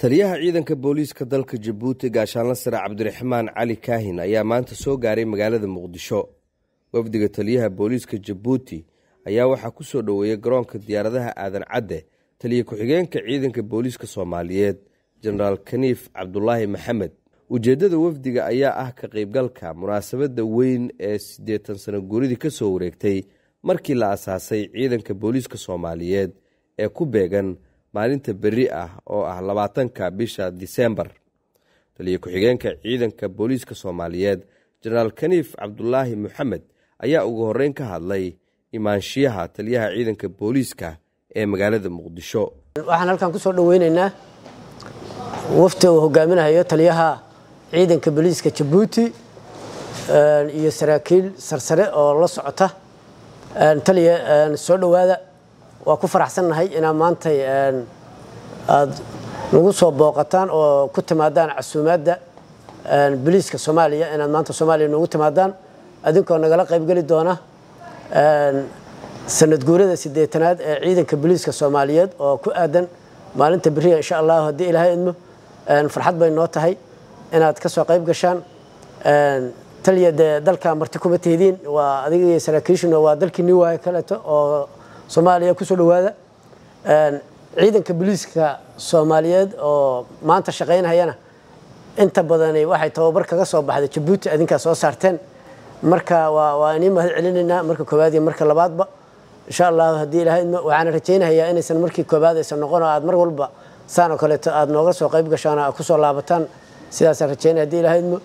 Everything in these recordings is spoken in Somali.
taliyaha ciidanka booliiska dalka jabuuti gaashaanla sare cabdiraxmaan cali kaahin ayaa maanta soo gaaray magaalada muqdisho wafdiga taliyaha booliiska jabuuti ayaa waxaa ku soo dhoweeyey garoonka diyaaradaha aadan cadde taliya ku-xigeenka ciidanka booliiska soomaaliyeed jenaraal kaniif cabdulaahi maxamed ujeeddada wafdiga ayaa ah ka qaybgalka munaasabadda weyn ee siddeetan sano guuridii ka soo wareegtay markii la asaasay ciidanka booliiska soomaaliyeed ee ku beegan maalinta beri ah oo ah labaatanka bisha disembar taliya ku-xigeenka ciidanka booliiska soomaaliyeed jenaraal kaniif cabdulaahi moxamed ayaa ugu horreyn ka hadlay imaanshiyaha taliyaha ciidanka booliiska ee magaalada muqdisho waxaan halkan kusoo dhoweynaynaa wafti uu hogaaminahayo taliyaha ciidanka booliiska jabuuti iyo saraakiil sarsare oo la socota taliya soo dhowaada waa ku faraxsannahay inaa maantay aad nagu soo booqataan oo ku timaadaan casuumaadda boliiska soomaaliya inaad maanta soomaaliya noogu timaadaan adinkoo nagala qaybgeli doona sanad guurada siddeetanaad ee ciidanka boliiska soomaaliyeed oo ku aadan maalinta beriya insha allahu haddii ilaahay idmo farxad bay noo tahay inaad ka soo qayb gashaan taliya dee dalka marti kuma tihidiin waa adiga saraakiishuna waa dalkiinii waayo kaleeto oo soomaaliya kusoo dhawaada ciidanka booliiska soomaaliyeed oo maanta shaqaynayana inta badani waxay tababar kaga soo baxday jabuuti adinkaa soo saarteen marka waa inii mahad celinaynaa marka koowaad iyo marka labaadba insha allahu haddii ilahay waxaana rajaynayaa inaysan markii koowaad aysan noqon oo aad mar walba saan oo kaleeto aada nooga soo qayb gashaan oo aad kusoo laabataan sidaasaan rajaynaya hadii ilahay idmo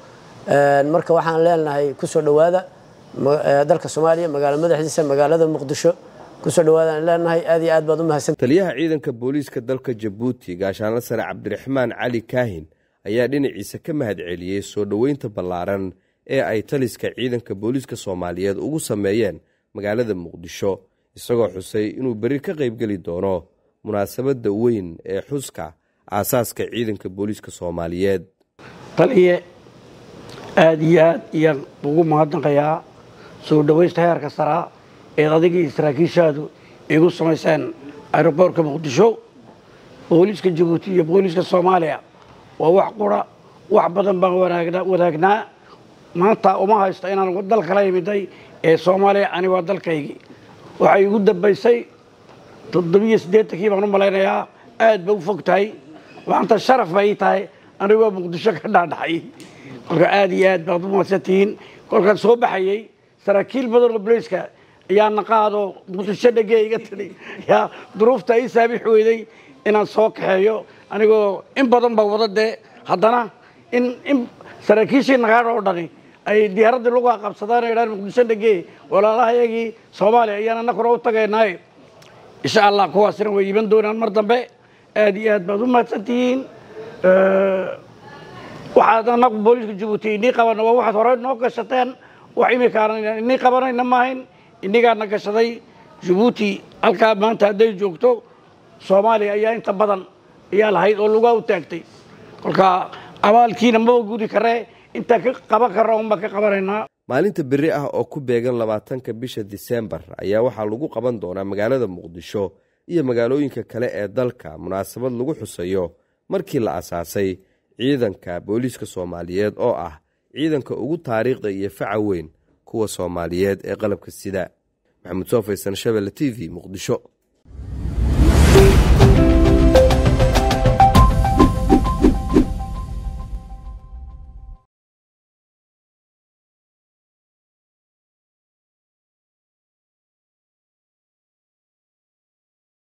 marka waxaan leenahay kusoo dhawaada dalka soomaaliya magaalo madaxdiisa magaalada muqdisho kusoo aad aad baad u taliyaha ciidanka booliiska dalka jabuuti gaashaanla sare cabdiraxmaan cali kaahin ayaa dhinaciisa ka mahad celiyey soo dhoweynta ballaaran ee ay taliska ciidanka booliiska soomaaliyeed ugu sameeyeen magaalada muqdisho isagoo xusay inuu berri ka qaybgeli doono munaasabadda weyn ee xuska aasaaska ciidanka booliiska soomaaliyeed taliye aad iyo aad ayaan ugu mahadnaqayaa soo dhoweysta heerka saraa eed adigii saraakiishaadu igu samayseen aeroboortka muqdisho booliiska jabuuti iyo booliiska soomaaliya waa wax qura wax badan baan wadaagnaa maanta uma haysto inaan dal kala yimiday ee soomaaliya ani waa dalkaygii waxay igu dambaysay toddobiyo siddeetankii baan u malaynayaa aad ba u fog tahay maanta sharaf bay ii tahay anigoo muqdisho ka dhaadhacay kolka aad iyo aad baad u mahadsantihiin kolkaan soo baxayey saraakiil badan oo boleyska yaa naqaado muqdisho dhege iga tiri yaa duruufta ii saamix weyday inaan soo kaxeeyo anigoo in badan ba wada dee haddana in in saraakiishii naqaadh oo dhani ay diyaaraddii laguha qabsadaan idhaan muqdisho dhege walaalaha yagii soomaaliya ayaan ana kora u tagaynaaye insha allah kuwaasina way iiban doonaan mar dambe aada iyo aad baad u mahadsan tihiin waxaad anagu booliiska jabuuti inii qabanna waa waxaad horey noo gashateen wax imikaana inii qabanayna maahayn inigaana gashaday jabuuti halkaa maanta hadday joogto soomaaliya ayaa inta badan ayaa lahayd oo lugaa u taagtay kolka abaalkiina maba gudi karee intaan ka qaban karra unbaan ka qabanaynaa maalinta beri ah oo ku beegan labaatanka bisha diseembar ayaa waxaa lagu qaban doonaa magaalada muqdisho iyo magaalooyinka kale ee dalka munaasabad lagu xusayo markii la asaasay ciidanka booliiska soomaaliyeed oo ah ciidanka ugu taariikhda iyo faca weyn kuwa soomaaliyeed ee qalabka sida maxamuud soo faysan shabelle t v muqdisho